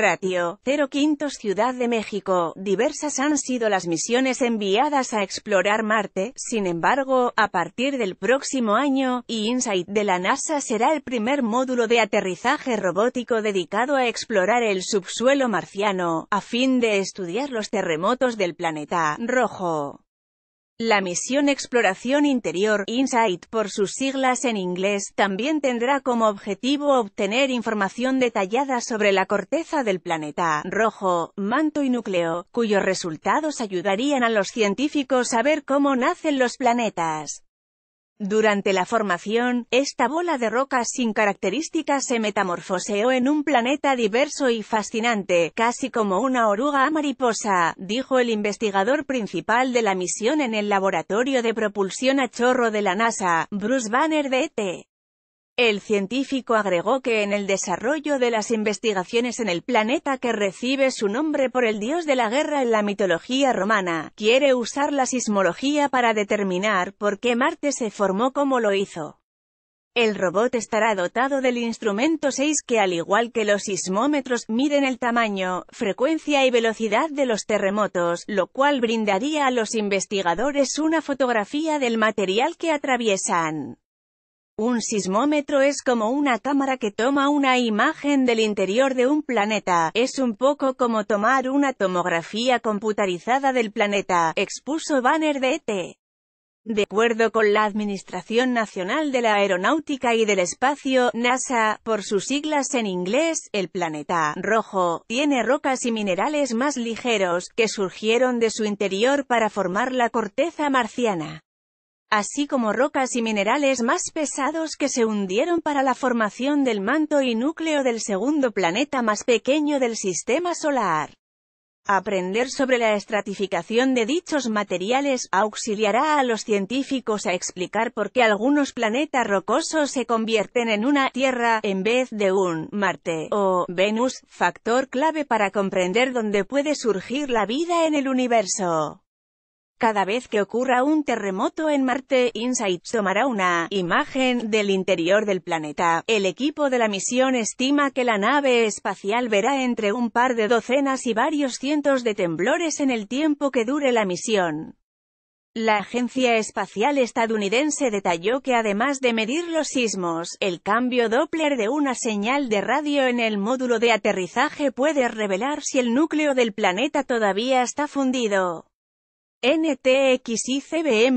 Ratio, 0 Ciudad de México. Diversas han sido las misiones enviadas a explorar Marte, sin embargo, a partir del próximo año, InSight de la NASA será el primer módulo de aterrizaje robótico dedicado a explorar el subsuelo marciano, a fin de estudiar los terremotos del planeta rojo. La misión Exploración Interior, INSIGHT por sus siglas en inglés, también tendrá como objetivo obtener información detallada sobre la corteza del planeta rojo, manto y núcleo, cuyos resultados ayudarían a los científicos a ver cómo nacen los planetas. Durante la formación, esta bola de rocas sin características se metamorfoseó en un planeta diverso y fascinante, casi como una oruga a mariposa, dijo el investigador principal de la misión en el laboratorio de propulsión a chorro de la NASA, Bruce Banner de ET. El científico agregó que en el desarrollo de las investigaciones en el planeta que recibe su nombre por el dios de la guerra en la mitología romana, quiere usar la sismología para determinar por qué Marte se formó como lo hizo. El robot estará dotado del instrumento 6 que al igual que los sismómetros miden el tamaño, frecuencia y velocidad de los terremotos, lo cual brindaría a los investigadores una fotografía del material que atraviesan. Un sismómetro es como una cámara que toma una imagen del interior de un planeta, es un poco como tomar una tomografía computarizada del planeta, expuso Banner de e De acuerdo con la Administración Nacional de la Aeronáutica y del Espacio, NASA, por sus siglas en inglés, el planeta rojo, tiene rocas y minerales más ligeros, que surgieron de su interior para formar la corteza marciana así como rocas y minerales más pesados que se hundieron para la formación del manto y núcleo del segundo planeta más pequeño del Sistema Solar. Aprender sobre la estratificación de dichos materiales auxiliará a los científicos a explicar por qué algunos planetas rocosos se convierten en una Tierra en vez de un Marte o Venus, factor clave para comprender dónde puede surgir la vida en el universo. Cada vez que ocurra un terremoto en Marte, InSight tomará una imagen del interior del planeta. El equipo de la misión estima que la nave espacial verá entre un par de docenas y varios cientos de temblores en el tiempo que dure la misión. La Agencia Espacial Estadounidense detalló que además de medir los sismos, el cambio Doppler de una señal de radio en el módulo de aterrizaje puede revelar si el núcleo del planeta todavía está fundido. NTX y CBM